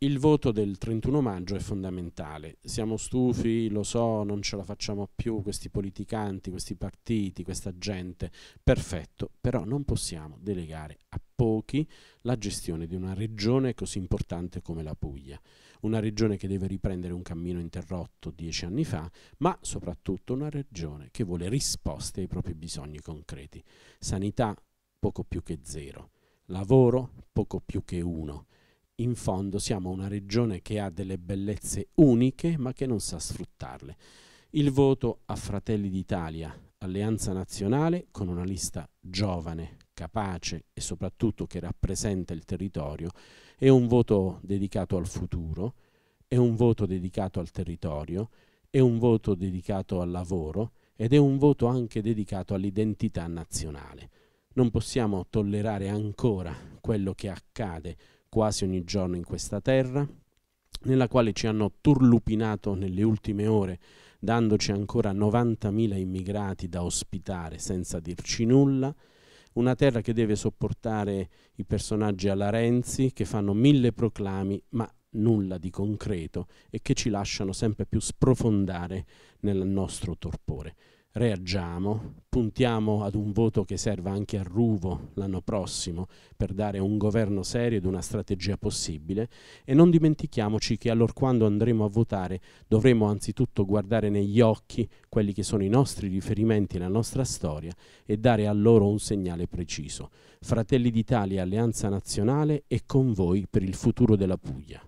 Il voto del 31 maggio è fondamentale. Siamo stufi, lo so, non ce la facciamo più, questi politicanti, questi partiti, questa gente. Perfetto, però non possiamo delegare a pochi la gestione di una regione così importante come la Puglia. Una regione che deve riprendere un cammino interrotto dieci anni fa, ma soprattutto una regione che vuole risposte ai propri bisogni concreti. Sanità poco più che zero, lavoro poco più che uno in fondo siamo una regione che ha delle bellezze uniche ma che non sa sfruttarle. Il voto a Fratelli d'Italia, alleanza nazionale con una lista giovane, capace e soprattutto che rappresenta il territorio, è un voto dedicato al futuro, è un voto dedicato al territorio, è un voto dedicato al lavoro ed è un voto anche dedicato all'identità nazionale. Non possiamo tollerare ancora quello che accade quasi ogni giorno in questa terra, nella quale ci hanno turlupinato nelle ultime ore, dandoci ancora 90.000 immigrati da ospitare senza dirci nulla, una terra che deve sopportare i personaggi alla Renzi che fanno mille proclami ma nulla di concreto e che ci lasciano sempre più sprofondare nel nostro torpore reagiamo, puntiamo ad un voto che serva anche a Ruvo l'anno prossimo per dare un governo serio ed una strategia possibile e non dimentichiamoci che allorquando andremo a votare dovremo anzitutto guardare negli occhi quelli che sono i nostri riferimenti la nostra storia e dare a loro un segnale preciso. Fratelli d'Italia, Alleanza Nazionale e con voi per il futuro della Puglia.